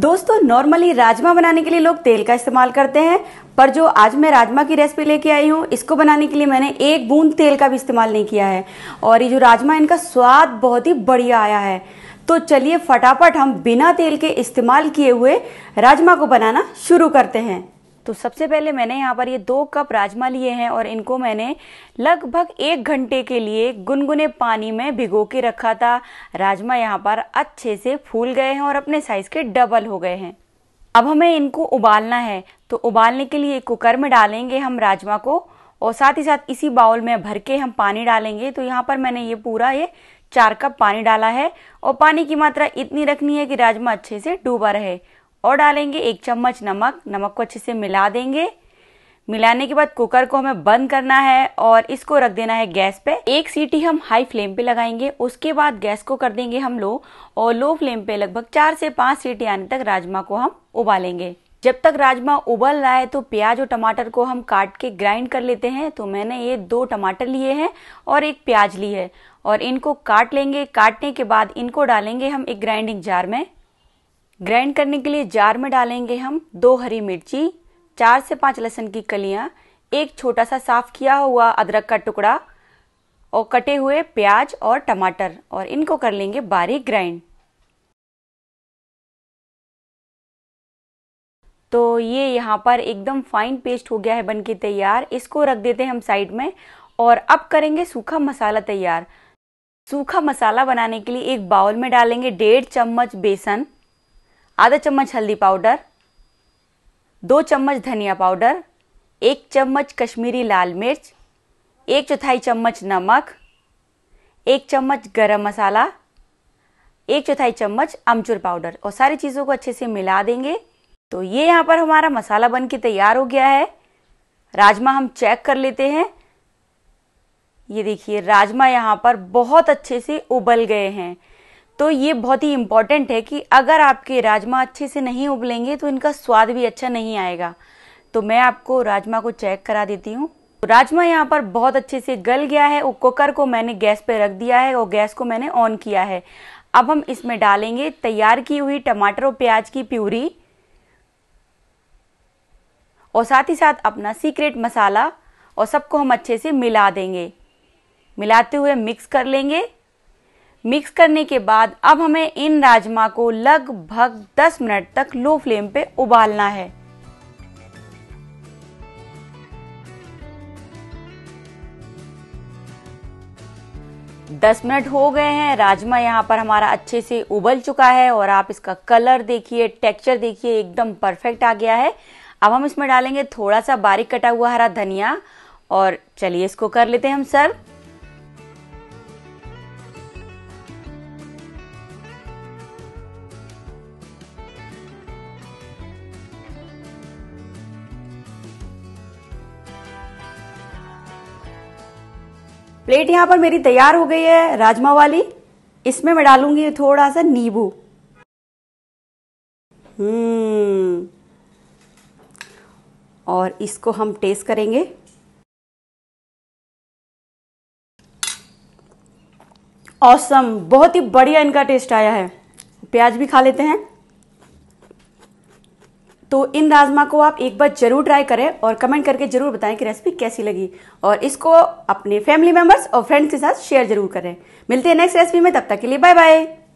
दोस्तों नॉर्मली राजमा बनाने के लिए लोग तेल का इस्तेमाल करते हैं पर जो आज मैं राजमा की रेसिपी लेके आई हूँ इसको बनाने के लिए मैंने एक बूंद तेल का भी इस्तेमाल नहीं किया है और ये जो राजमा इनका स्वाद बहुत ही बढ़िया आया है तो चलिए फटाफट हम बिना तेल के इस्तेमाल किए हुए राजमा को बनाना शुरू करते हैं तो सबसे पहले मैंने यहाँ पर ये दो कप राजमा लिए हैं और इनको मैंने लगभग एक घंटे के लिए गुनगुने पानी में भिगो के रखा था राजमा यहाँ पर अच्छे से फूल गए हैं और अपने साइज़ के डबल हो गए हैं अब हमें इनको उबालना है तो उबालने के लिए कुकर में डालेंगे हम राजमा को और साथ ही साथ इसी बाउल में भर के हम पानी डालेंगे तो यहाँ पर मैंने ये पूरा ये चार कप पानी डाला है और पानी की मात्रा इतनी रखनी है कि राजमा अच्छे से डूबा रहे और डालेंगे एक चम्मच नमक नमक को अच्छे से मिला देंगे मिलाने के बाद कुकर को हमें बंद करना है और इसको रख देना है गैस पे एक सीटी हम हाई फ्लेम पे लगाएंगे उसके बाद गैस को कर देंगे हम लो और लो फ्लेम पे लगभग चार से पांच सीटी आने तक राजमा को हम उबालेंगे जब तक राजमा उबल रहा है तो प्याज और टमाटर को हम काट के ग्राइंड कर लेते हैं तो मैंने ये दो टमाटर लिए हैं और एक प्याज ली है और इनको काट लेंगे काटने के बाद इनको डालेंगे हम एक ग्राइंडिंग जार में ग्राइंड करने के लिए जार में डालेंगे हम दो हरी मिर्ची चार से पांच लहसुन की कलियां एक छोटा सा साफ किया हुआ अदरक का टुकड़ा और कटे हुए प्याज और टमाटर और इनको कर लेंगे बारीक ग्राइंड तो ये यहाँ पर एकदम फाइन पेस्ट हो गया है बनके तैयार इसको रख देते हैं हम साइड में और अब करेंगे सूखा मसाला तैयार सूखा मसाला बनाने के लिए एक बाउल में डालेंगे डेढ़ चम्मच बेसन आधा चम्मच हल्दी पाउडर दो चम्मच धनिया पाउडर एक चम्मच कश्मीरी लाल मिर्च एक चौथाई चम्मच नमक एक चम्मच गरम मसाला एक चौथाई चम्मच अमचूर पाउडर और सारी चीज़ों को अच्छे से मिला देंगे तो ये यहाँ पर हमारा मसाला बन के तैयार हो गया है राजमा हम चेक कर लेते हैं ये देखिए राजमा यहाँ पर बहुत अच्छे से उबल गए हैं तो ये बहुत ही इम्पॉर्टेंट है कि अगर आपके राजमा अच्छे से नहीं उबलेंगे तो इनका स्वाद भी अच्छा नहीं आएगा तो मैं आपको राजमा को चेक करा देती हूँ तो राजमा यहाँ पर बहुत अच्छे से गल गया है और कुकर को मैंने गैस पे रख दिया है और गैस को मैंने ऑन किया है अब हम इसमें डालेंगे तैयार की हुई टमाटर और प्याज की प्यूरी और साथ ही साथ अपना सीक्रेट मसाला और सबको हम अच्छे से मिला देंगे मिलाते हुए मिक्स कर लेंगे मिक्स करने के बाद अब हमें इन राजमा को लगभग 10 मिनट तक लो फ्लेम पे उबालना है दस मिनट हो गए हैं राजमा यहाँ पर हमारा अच्छे से उबल चुका है और आप इसका कलर देखिए टेक्सचर देखिए एकदम परफेक्ट आ गया है अब हम इसमें डालेंगे थोड़ा सा बारीक कटा हुआ हरा धनिया और चलिए इसको कर लेते हैं हम सर्व प्लेट यहाँ पर मेरी तैयार हो गई है राजमा वाली इसमें मैं डालूंगी थोड़ा सा नींबू हम्म और इसको हम टेस्ट करेंगे औसम बहुत ही बढ़िया इनका टेस्ट आया है प्याज भी खा लेते हैं तो इन राजमा को आप एक बार जरूर ट्राई करें और कमेंट करके जरूर बताएं कि रेसिपी कैसी लगी और इसको अपने फैमिली मेंबर्स और फ्रेंड्स के साथ शेयर जरूर करें मिलते हैं नेक्स्ट रेसिपी में तब तक के लिए बाय बाय